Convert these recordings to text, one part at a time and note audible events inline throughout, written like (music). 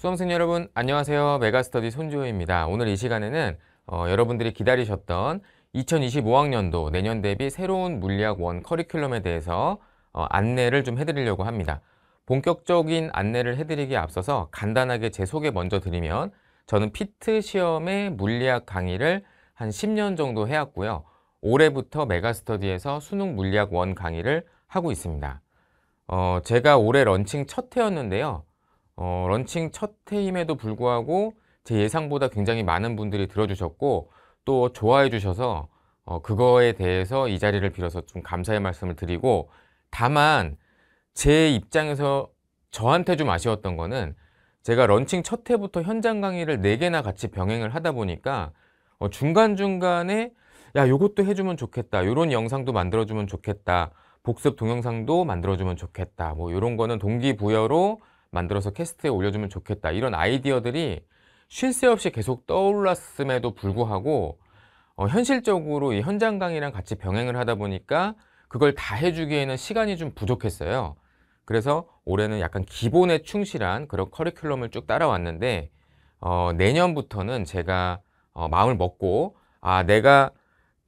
수험생 여러분 안녕하세요 메가스터디 손주호입니다 오늘 이 시간에는 어, 여러분들이 기다리셨던 2025학년도 내년 대비 새로운 물리학 원 커리큘럼에 대해서 어, 안내를 좀 해드리려고 합니다 본격적인 안내를 해드리기에 앞서서 간단하게 제 소개 먼저 드리면 저는 피트 시험의 물리학 강의를 한 10년 정도 해왔고요 올해부터 메가스터디에서 수능 물리학 원 강의를 하고 있습니다 어, 제가 올해 런칭 첫 해였는데요 어, 런칭 첫 해임에도 불구하고 제 예상보다 굉장히 많은 분들이 들어주셨고 또 좋아해 주셔서 어, 그거에 대해서 이 자리를 빌어서 좀 감사의 말씀을 드리고 다만 제 입장에서 저한테 좀 아쉬웠던 거는 제가 런칭 첫 해부터 현장 강의를 네개나 같이 병행을 하다 보니까 어, 중간중간에 야 요것도 해주면 좋겠다 이런 영상도 만들어주면 좋겠다 복습 동영상도 만들어주면 좋겠다 뭐 요런 거는 동기부여로 만들어서 캐스트에 올려주면 좋겠다 이런 아이디어들이 쉴 새 없이 계속 떠올랐음에도 불구하고 어, 현실적으로 이 현장 강의랑 같이 병행을 하다 보니까 그걸 다 해주기에는 시간이 좀 부족했어요. 그래서 올해는 약간 기본에 충실한 그런 커리큘럼을 쭉 따라왔는데 어, 내년부터는 제가 어, 마음을 먹고 아 내가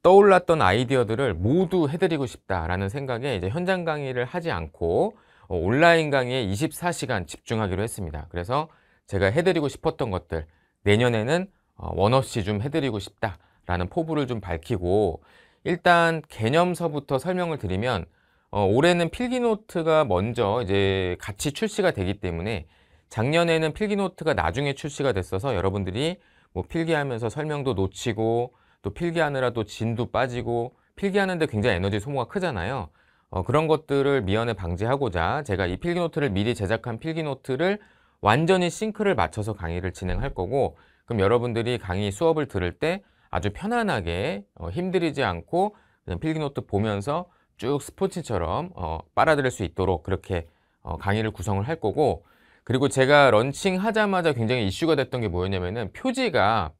떠올랐던 아이디어들을 모두 해드리고 싶다라는 생각에 이제 현장 강의를 하지 않고 어, 온라인 강의에 24시간 집중하기로 했습니다. 그래서 제가 해드리고 싶었던 것들 내년에는 어, 원 없이 좀 해드리고 싶다라는 포부를 좀 밝히고 일단 개념서부터 설명을 드리면 어, 올해는 필기노트가 먼저 이제 같이 출시가 되기 때문에 작년에는 필기노트가 나중에 출시가 됐어서 여러분들이 뭐 필기하면서 설명도 놓치고 또 필기하느라 또 진도 빠지고 필기하는데 굉장히 에너지 소모가 크잖아요. 어, 그런 것들을 미연에 방지하고자 제가 이 필기노트를 미리 제작한 필기노트를 완전히 싱크를 맞춰서 강의를 진행할 거고 그럼 여러분들이 강의 수업을 들을 때 아주 편안하게 어, 힘들이지 않고 그냥 필기노트 보면서 쭉 스포츠처럼 어, 빨아들일 수 있도록 그렇게 어, 강의를 구성을 할 거고 그리고 제가 런칭하자마자 굉장히 이슈가 됐던 게 뭐였냐면은 표지가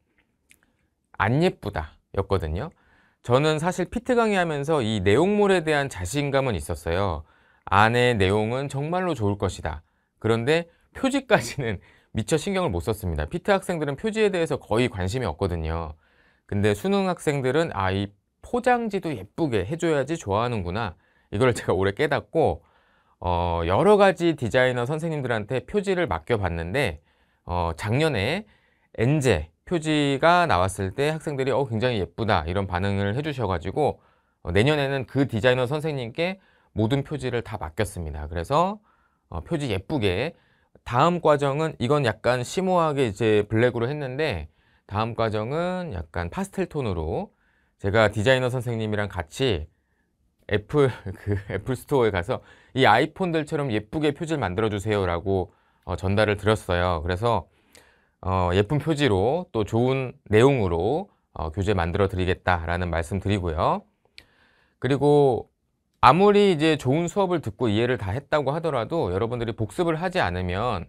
안 예쁘다 였거든요 저는 사실 피트 강의하면서 이 내용물에 대한 자신감은 있었어요. 안의 내용은 정말로 좋을 것이다. 그런데 표지까지는 (laughs) 미처 신경을 못 썼습니다. 피트 학생들은 표지에 대해서 거의 관심이 없거든요. 근데 수능 학생들은 아, 이 포장지도 예쁘게 해줘야지 좋아하는구나. 이걸 (laughs) 제가 오래 깨닫고 어, 여러 가지 디자이너 선생님들한테 표지를 맡겨봤는데 어, 작년에 엔제 표지가 나왔을 때 학생들이 어 굉장히 예쁘다 이런 반응을 해주셔가지고 어, 내년에는 그 디자이너 선생님께 모든 표지를 다 맡겼습니다. 그래서 어, 표지 예쁘게 다음 과정은 이건 약간 심오하게 이제 블랙으로 했는데 다음 과정은 약간 파스텔 톤으로 제가 디자이너 선생님이랑 같이 애플 (laughs) 그 애플 스토어에 가서 이 아이폰들처럼 예쁘게 표지를 만들어 주세요라고 어, 전달을 드렸어요. 그래서 어, 예쁜 표지로 또 좋은 내용으로 어, 교재 만들어 드리겠다라는 말씀 드리고요. 그리고 아무리 이제 좋은 수업을 듣고 이해를 다 했다고 하더라도 여러분들이 복습을 하지 않으면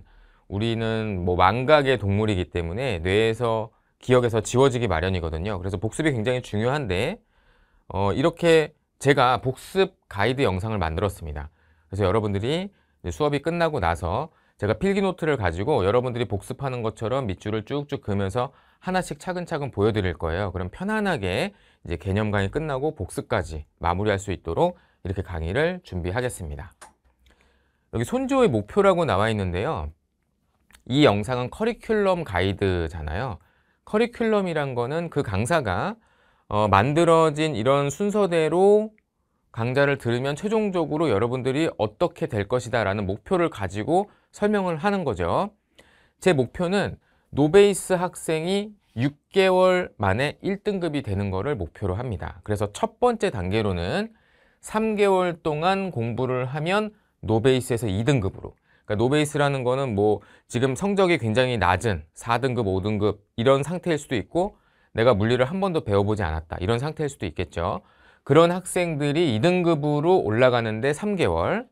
우리는 뭐 망각의 동물이기 때문에 뇌에서 기억에서 지워지기 마련이거든요. 그래서 복습이 굉장히 중요한데 어, 이렇게 제가 복습 가이드 영상을 만들었습니다. 그래서 여러분들이 수업이 끝나고 나서 제가 필기노트를 가지고 여러분들이 복습하는 것처럼 밑줄을 쭉쭉 그면서 하나씩 차근차근 보여드릴 거예요. 그럼 편안하게 이제 개념 강의 끝나고 복습까지 마무리할 수 있도록 이렇게 강의를 준비하겠습니다. 여기 손조의 목표라고 나와 있는데요. 이 영상은 커리큘럼 가이드잖아요. 커리큘럼이란 거는 그 강사가 어, 만들어진 이런 순서대로 강좌를 들으면 최종적으로 여러분들이 어떻게 될 것이다 라는 목표를 가지고 설명을 하는 거죠. 제 목표는 노베이스 학생이 6개월 만에 1등급이 되는 것을 목표로 합니다. 그래서 첫 번째 단계로는 3개월 동안 공부를 하면 노베이스에서 2등급으로 그러니까 노베이스라는 거는 뭐 지금 성적이 굉장히 낮은 4등급, 5등급 이런 상태일 수도 있고 내가 물리를 한 번도 배워보지 않았다 이런 상태일 수도 있겠죠. 그런 학생들이 2등급으로 올라가는데 3개월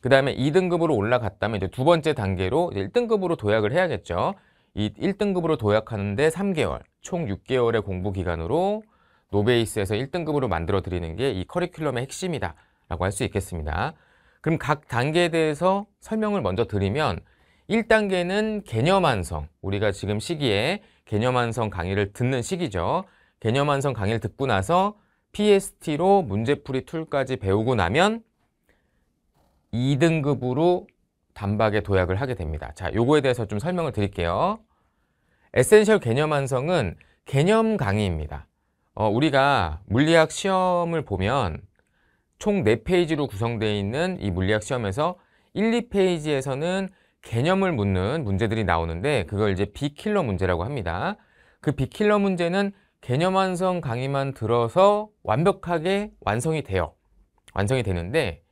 그 다음에 2등급으로 올라갔다면 이제 두 번째 단계로 이제 1등급으로 도약을 해야겠죠. 이 1등급으로 도약하는데 3개월, 총 6개월의 공부 기간으로 노베이스에서 1등급으로 만들어 드리는 게 이 커리큘럼의 핵심이다 라고 할 수 있겠습니다. 그럼 각 단계에 대해서 설명을 먼저 드리면 1단계는 개념 완성, 우리가 지금 시기에 개념 완성 강의를 듣는 시기죠. 개념 완성 강의를 듣고 나서 PST로 문제풀이 툴까지 배우고 나면 2등급으로 단박에 도약을 하게 됩니다. 자, 요거에 대해서 좀 설명을 드릴게요. 에센셜 개념 완성은 개념 강의입니다. 어, 우리가 물리학 시험을 보면 총 4페이지로 구성되어 있는 이 물리학 시험에서 1, 2페이지에서는 개념을 묻는 문제들이 나오는데 그걸 이제 비킬러 문제라고 합니다. 그 비킬러 문제는 개념 완성 강의만 들어서 완벽하게 완성이 돼요. 완성이 되는데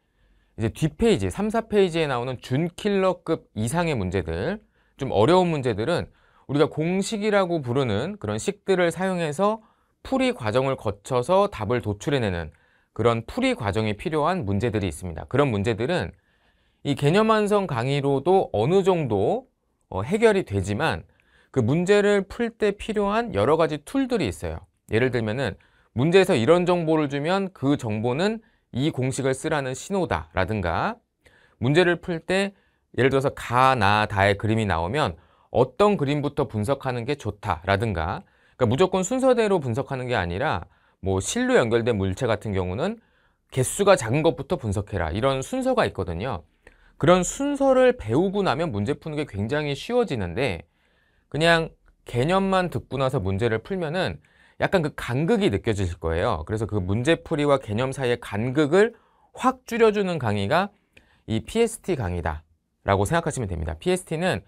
이제 뒷페이지 3, 4페이지에 나오는 준킬러급 이상의 문제들 좀 어려운 문제들은 우리가 공식이라고 부르는 그런 식들을 사용해서 풀이 과정을 거쳐서 답을 도출해내는 그런 풀이 과정이 필요한 문제들이 있습니다. 그런 문제들은 이 개념 완성 강의로도 어느 정도 어, 해결이 되지만 그 문제를 풀 때 필요한 여러 가지 툴들이 있어요. 예를 들면은 문제에서 이런 정보를 주면 그 정보는 이 공식을 쓰라는 신호다라든가 문제를 풀 때 예를 들어서 가, 나, 다의 그림이 나오면 어떤 그림부터 분석하는 게 좋다라든가 그러니까 무조건 순서대로 분석하는 게 아니라 뭐 실로 연결된 물체 같은 경우는 개수가 작은 것부터 분석해라 이런 순서가 있거든요 그런 순서를 배우고 나면 문제 푸는 게 굉장히 쉬워지는데 그냥 개념만 듣고 나서 문제를 풀면은 약간 그 간극이 느껴지실 거예요. 그래서 그 문제풀이와 개념 사이의 간극을 확 줄여주는 강의가 이 PST 강의다 라고 생각하시면 됩니다. PST는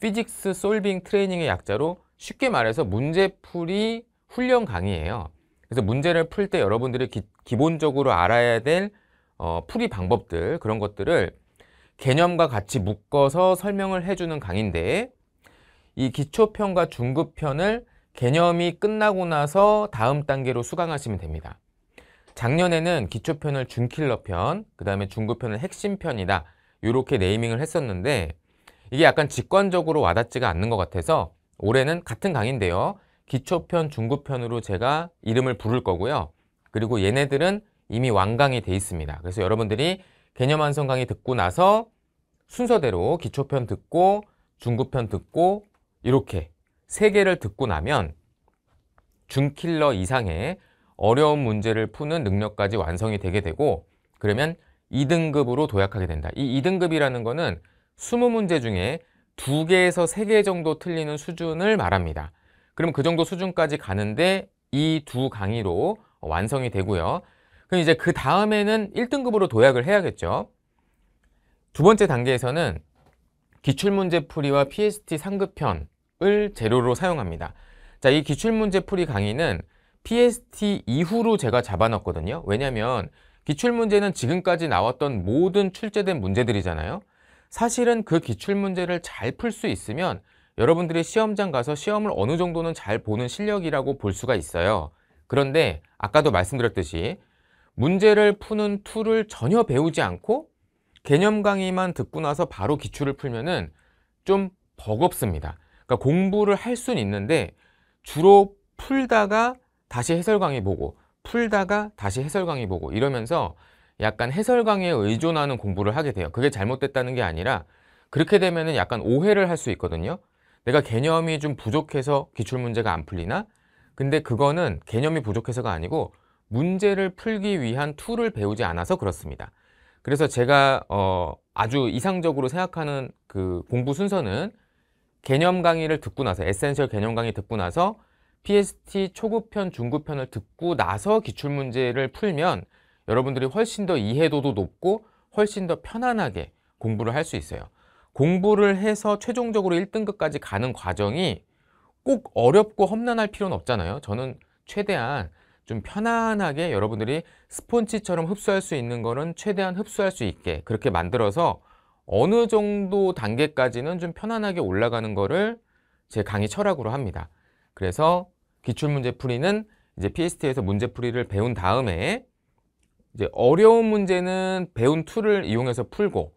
Physics Solving Training의 약자로 쉽게 말해서 문제풀이 훈련 강의예요. 그래서 문제를 풀 때 여러분들이 기, 본적으로 알아야 될 어, 풀이 방법들 그런 것들을 개념과 같이 묶어서 설명을 해주는 강의인데 이 기초편과 중급편을 개념이 끝나고 나서 다음 단계로 수강하시면 됩니다. 작년에는 기초편을 준킬러편, 그 다음에 중급편을 핵심편이다 이렇게 네이밍을 했었는데 이게 약간 직관적으로 와닿지가 않는 것 같아서 올해는 같은 강인데요. 기초편, 중급편으로 제가 이름을 부를 거고요. 그리고 얘네들은 이미 완강이 돼 있습니다. 그래서 여러분들이 개념 완성 강의 듣고 나서 순서대로 기초편 듣고 중급편 듣고 이렇게 세개를 듣고 나면 중킬러 이상의 어려운 문제를 푸는 능력까지 완성이 되게 되고 그러면 2등급으로 도약하게 된다. 이 2등급이라는 거는 20문제 중에 2개에서 3개 정도 틀리는 수준을 말합니다. 그럼 그 정도 수준까지 가는데 이 두 강의로 완성이 되고요. 그럼 이제 그 다음에는 1등급으로 도약을 해야겠죠. 두 번째 단계에서는 기출문제풀이와 PST 상급편 을 재료로 사용합니다. 자, 이 기출문제 풀이 강의는 PST 이후로 제가 잡아놨거든요. 왜냐면 하 기출문제는 지금까지 나왔던 모든 출제된 문제들이잖아요. 사실은 그 기출문제를 잘 풀 수 있으면 여러분들이 시험장 가서 시험을 어느 정도는 잘 보는 실력이라고 볼 수가 있어요. 그런데 아까도 말씀드렸듯이 문제를 푸는 툴을 전혀 배우지 않고 개념 강의만 듣고 나서 바로 기출을 풀면은 좀 버겁습니다. 그러니까 공부를 할 수는 있는데 주로 풀다가 다시 해설 강의 보고 풀다가 다시 해설 강의 보고 이러면서 약간 해설 강의에 의존하는 공부를 하게 돼요. 그게 잘못됐다는 게 아니라 그렇게 되면은 약간 오해를 할 수 있거든요. 내가 개념이 좀 부족해서 기출 문제가 안 풀리나? 근데 그거는 개념이 부족해서가 아니고 문제를 풀기 위한 툴을 배우지 않아서 그렇습니다. 그래서 제가 어 아주 이상적으로 생각하는 그 공부 순서는 개념 강의를 듣고 나서 에센셜 개념 강의 듣고 나서 PST 초급편, 중급편을 듣고 나서 기출문제를 풀면 여러분들이 훨씬 더 이해도도 높고 훨씬 더 편안하게 공부를 할 수 있어요. 공부를 해서 최종적으로 1등급까지 가는 과정이 꼭 어렵고 험난할 필요는 없잖아요. 저는 최대한 좀 편안하게 여러분들이 스폰지처럼 흡수할 수 있는 거는 최대한 흡수할 수 있게 그렇게 만들어서 어느 정도 단계까지는 좀 편안하게 올라가는 거를 제 강의 철학으로 합니다. 그래서 기출문제 풀이는 이제 PST에서 문제 풀이를 배운 다음에 이제 어려운 문제는 배운 툴을 이용해서 풀고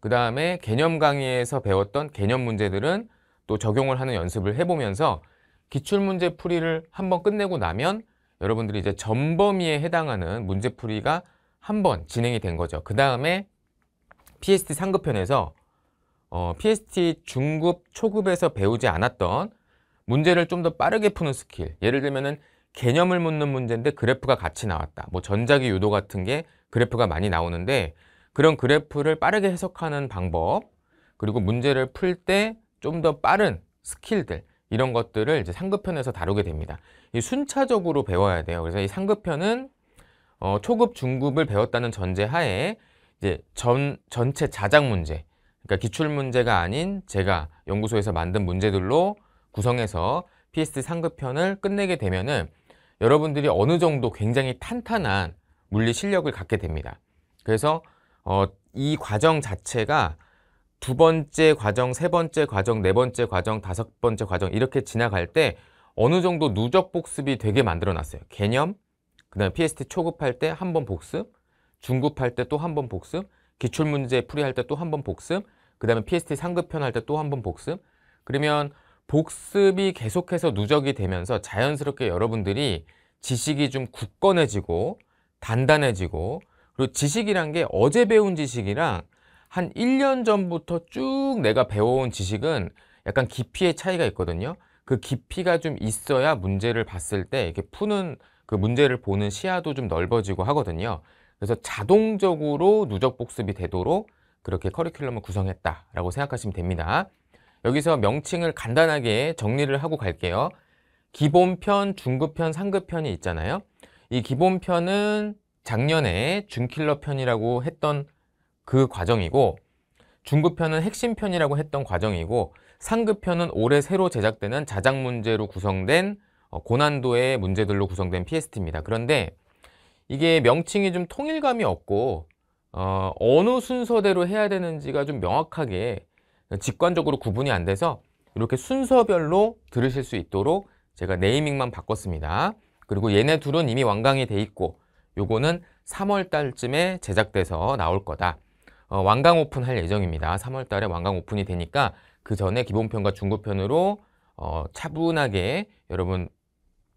그 다음에 개념 강의에서 배웠던 개념 문제들은 또 적용을 하는 연습을 해보면서 기출문제 풀이를 한번 끝내고 나면 여러분들이 이제 전범위에 해당하는 문제 풀이가 한번 진행이 된 거죠. 그 다음에 PST 상급편에서 어, PST 중급, 초급에서 배우지 않았던 문제를 좀 더 빠르게 푸는 스킬 예를 들면은 개념을 묻는 문제인데 그래프가 같이 나왔다 뭐 전자기 유도 같은 게 그래프가 많이 나오는데 그런 그래프를 빠르게 해석하는 방법 그리고 문제를 풀 때 좀 더 빠른 스킬들 이런 것들을 이제 상급편에서 다루게 됩니다 이 순차적으로 배워야 돼요 그래서 이 상급편은 어, 초급, 중급을 배웠다는 전제하에 이제 전 전체 자작 문제, 그러니까 기출 문제가 아닌 제가 연구소에서 만든 문제들로 구성해서 p s t 상급편을 끝내게 되면은 여러분들이 어느 정도 굉장히 탄탄한 물리 실력을 갖게 됩니다. 그래서 어, 이 과정 자체가 두 번째 과정, 세 번째 과정, 네 번째 과정, 다섯 번째 과정 이렇게 지나갈 때 어느 정도 누적 복습이 되게 만들어 놨어요. 개념, 그 다음에 PST 초급할 때 한 번 복습, 중급할 때 또 한 번 복습, 기출문제 풀이할 때 또 한 번 복습, 그 다음에 PST 상급편 할 때 또 한 번 복습. 그러면 복습이 계속해서 누적이 되면서 자연스럽게 여러분들이 지식이 좀 굳건해지고 단단해지고 그리고 지식이란 게 어제 배운 지식이랑 한 1년 전부터 쭉 내가 배워온 지식은 약간 깊이의 차이가 있거든요. 그 깊이가 좀 있어야 문제를 봤을 때 이렇게 푸는 그 문제를 보는 시야도 좀 넓어지고 하거든요. 그래서 자동적으로 누적 복습이 되도록 그렇게 커리큘럼을 구성했다라고 생각하시면 됩니다. 여기서 명칭을 간단하게 정리를 하고 갈게요. 기본편, 중급편, 상급편이 있잖아요. 이 기본편은 작년에 준킬러 편이라고 했던 그 과정이고 중급편은 핵심 편이라고 했던 과정이고 상급편은 올해 새로 제작되는 자작 문제로 구성된 어, 고난도의 문제들로 구성된 PST입니다. 그런데 이게 명칭이 좀 통일감이 없고 어, 어느 순서대로 해야 되는지가 좀 명확하게 직관적으로 구분이 안 돼서 이렇게 순서별로 들으실 수 있도록 제가 네이밍만 바꿨습니다. 그리고 얘네 둘은 이미 완강이 돼 있고 요거는 3월달쯤에 제작돼서 나올 거다. 어, 완강 오픈할 예정입니다. 3월달에 완강 오픈이 되니까 그 전에 기본편과 중고편으로 어, 차분하게 여러분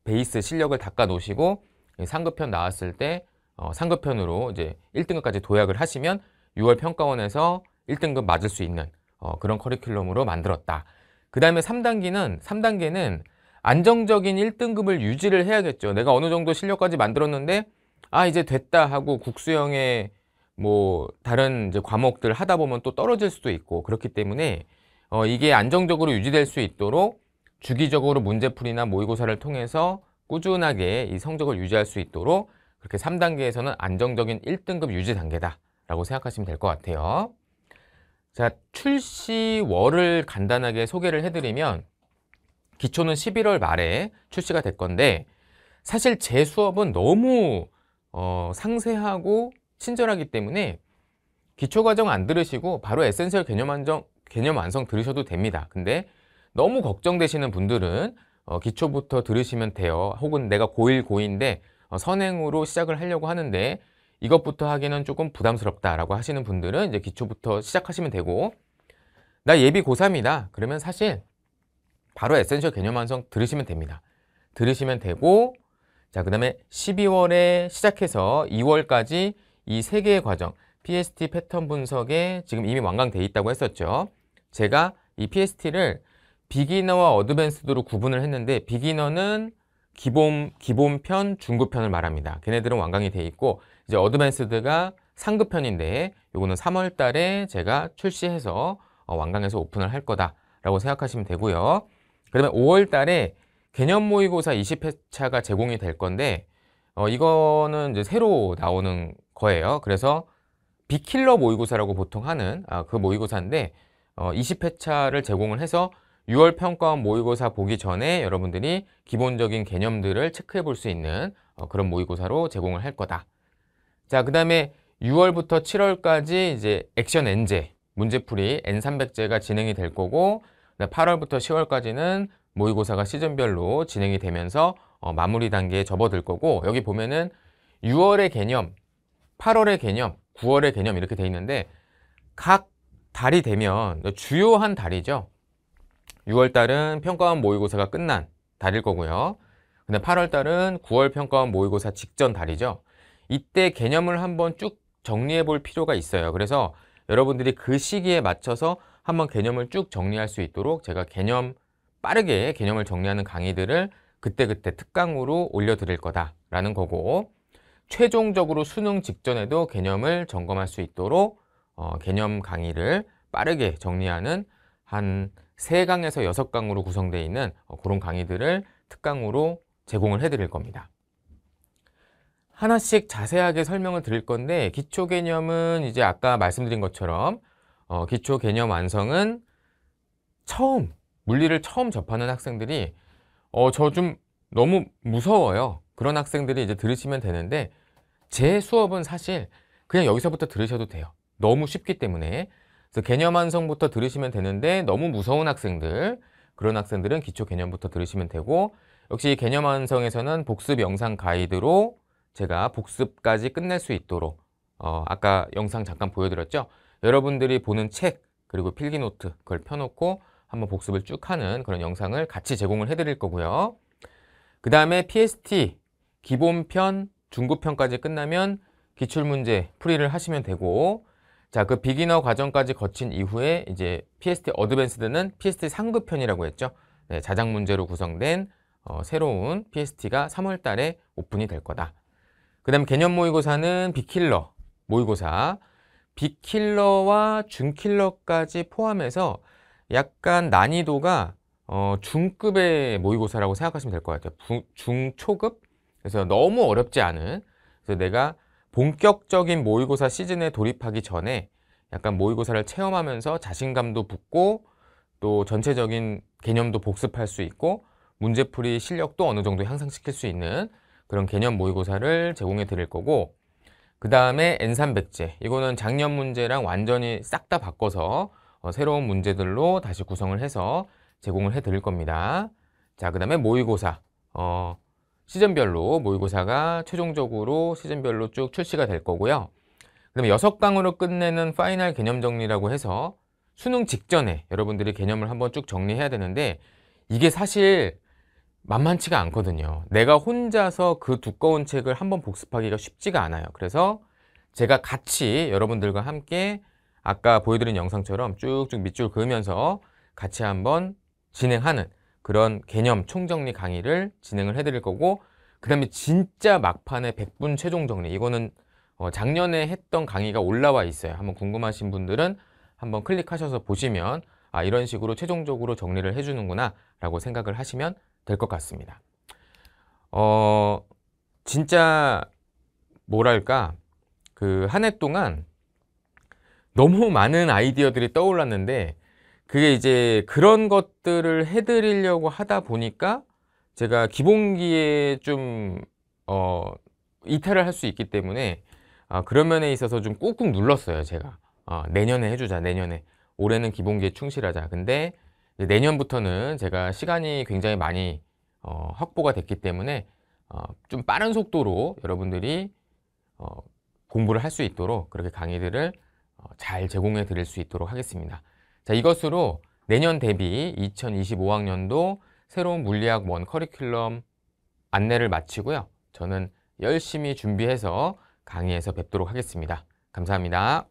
베이스 실력을 닦아 놓으시고 상급편 나왔을 때 어, 상급편으로 이제 1등급까지 도약을 하시면 6월 평가원에서 1등급 맞을 수 있는 어, 그런 커리큘럼으로 만들었다. 그 다음에 3단계는 3단계는 안정적인 1등급을 유지를 해야겠죠. 내가 어느 정도 실력까지 만들었는데 아 이제 됐다 하고 국수형의 뭐 다른 이제 과목들 하다 보면 또 떨어질 수도 있고 그렇기 때문에 어, 이게 안정적으로 유지될 수 있도록 주기적으로 문제풀이나 모의고사를 통해서 꾸준하게 이 성적을 유지할 수 있도록 그렇게 3단계에서는 안정적인 1등급 유지 단계다라고 생각하시면 될 것 같아요. 자, 출시월을 간단하게 소개를 해드리면 기초는 11월 말에 출시가 될 건데 사실 제 수업은 너무 어, 상세하고 친절하기 때문에 기초과정 안 들으시고 바로 에센셜 개념 완성, 개념 완성 들으셔도 됩니다. 근데 너무 걱정되시는 분들은 어, 기초부터 들으시면 돼요. 혹은 내가 고1, 고2인데 어, 선행으로 시작을 하려고 하는데 이것부터 하기는 조금 부담스럽다라고 하시는 분들은 이제 기초부터 시작하시면 되고 나 예비 고3이다. 그러면 사실 바로 에센셜 개념 완성 들으시면 됩니다. 들으시면 되고 자, 그 다음에 12월에 시작해서 2월까지 이세 개의 과정 PST 패턴 분석에 지금 이미 완강돼 있다고 했었죠. 제가 이 PST를 비기너와 어드밴스드로 구분을 했는데 비기너는 기본 기본편, 중급편을 말합니다. 걔네들은 완강이 돼 있고 이제 어드밴스드가 상급편인데 요거는 3월 달에 제가 출시해서 어, 완강해서 오픈을 할 거다라고 생각하시면 되고요. 그러면 5월 달에 개념 모의고사 20회차가 제공이 될 건데 어, 이거는 이제 새로 나오는 거예요. 그래서 비킬러 모의고사라고 보통 하는 아, 그 모의고사인데 어, 20회차를 제공을 해서 6월 평가원 모의고사 보기 전에 여러분들이 기본적인 개념들을 체크해 볼 수 있는 어, 그런 모의고사로 제공을 할 거다. 자, 그 다음에 6월부터 7월까지 이제 액션 엔제, 문제풀이 N300제가 진행이 될 거고 8월부터 10월까지는 모의고사가 시즌별로 진행이 되면서 어, 마무리 단계에 접어들 거고 여기 보면은 6월의 개념, 8월의 개념, 9월의 개념 이렇게 돼 있는데 각 달이 되면 주요한 달이죠. 6월 달은 평가원 모의고사가 끝난 달일 거고요. 근데 8월 달은 9월 평가원 모의고사 직전 달이죠. 이때 개념을 한번 쭉 정리해 볼 필요가 있어요. 그래서 여러분들이 그 시기에 맞춰서 한번 개념을 쭉 정리할 수 있도록 제가 개념 빠르게 개념을 정리하는 강의들을 그때그때 특강으로 올려드릴 거다라는 거고 최종적으로 수능 직전에도 개념을 점검할 수 있도록 어, 개념 강의를 빠르게 정리하는 한 3강에서6 강으로 구성되어 있는 어, 그런 강의들을 특강으로 제공을 해드릴 겁니다. 하나씩 자세하게 설명을 드릴 건데 기초 개념은 이제 아까 말씀드린 것처럼 어, 기초 개념 완성은 처음 물리를 처음 접하는 학생들이 어, 저 좀 너무 무서워요. 그런 학생들이 이제 들으시면 되는데 제 수업은 사실 그냥 여기서부터 들으셔도 돼요. 너무 쉽기 때문에 그래서 개념 완성부터 들으시면 되는데 너무 무서운 학생들 그런 학생들은 기초 개념부터 들으시면 되고 역시 개념 완성에서는 복습 영상 가이드로 제가 복습까지 끝낼 수 있도록 어, 아까 영상 잠깐 보여드렸죠? 여러분들이 보는 책 그리고 필기노트 그걸 펴놓고 한번 복습을 쭉 하는 그런 영상을 같이 제공을 해드릴 거고요. 그 다음에 PST 기본편, 중급편까지 끝나면 기출문제 풀이를 하시면 되고 자, 그 비기너 과정까지 거친 이후에 이제 PST 어드밴스드는 PST 상급편이라고 했죠. 네, 자작 문제로 구성된 어, 새로운 PST가 3월 달에 오픈이 될 거다. 그 다음 개념 모의고사는 비킬러 모의고사 비킬러와 중킬러까지 포함해서 약간 난이도가 어, 중급의 모의고사라고 생각하시면 될 것 같아요. 부, 중초급? 그래서 너무 어렵지 않은 그래서 내가 본격적인 모의고사 시즌에 돌입하기 전에 약간 모의고사를 체험하면서 자신감도 붙고 또 전체적인 개념도 복습할 수 있고 문제풀이 실력도 어느 정도 향상시킬 수 있는 그런 개념 모의고사를 제공해 드릴 거고 그 다음에 N3 백제 이거는 작년 문제랑 완전히 싹 다 바꿔서 어, 새로운 문제들로 다시 구성을 해서 제공을 해 드릴 겁니다 자그 다음에 모의고사 어, 시즌별로 모의고사가 최종적으로 시즌별로 쭉 출시가 될 거고요. 그다 여섯 강으로 끝내는 파이널 개념 정리라고 해서 수능 직전에 여러분들이 개념을 한번 쭉 정리해야 되는데 이게 사실 만만치가 않거든요. 내가 혼자서 그 두꺼운 책을 한번 복습하기가 쉽지가 않아요. 그래서 제가 같이 여러분들과 함께 아까 보여드린 영상처럼 쭉쭉 밑줄 그으면서 같이 한번 진행하는 그런 개념 총정리 강의를 진행을 해드릴 거고 그 다음에 진짜 막판에 100분 최종 정리 이거는 어 작년에 했던 강의가 올라와 있어요 한번 궁금하신 분들은 한번 클릭하셔서 보시면 아 이런 식으로 최종적으로 정리를 해주는구나 라고 생각을 하시면 될 것 같습니다 어 진짜 뭐랄까 그 한 해 동안 너무 많은 아이디어들이 떠올랐는데 그게 이제 그런 것들을 해드리려고 하다 보니까 제가 기본기에 좀 어, 이탈을 할 수 있기 때문에 아, 그런 면에 있어서 좀 꾹꾹 눌렀어요 제가 아, 내년에 해주자 내년에 올해는 기본기에 충실하자 근데 내년부터는 제가 시간이 굉장히 많이 어, 확보가 됐기 때문에 어, 좀 빠른 속도로 여러분들이 어, 공부를 할 수 있도록 그렇게 강의들을 어, 잘 제공해 드릴 수 있도록 하겠습니다 자, 이것으로 내년 대비 2025학년도 새로운 물리학 원 커리큘럼 안내를 마치고요. 저는 열심히 준비해서 강의에서 뵙도록 하겠습니다. 감사합니다.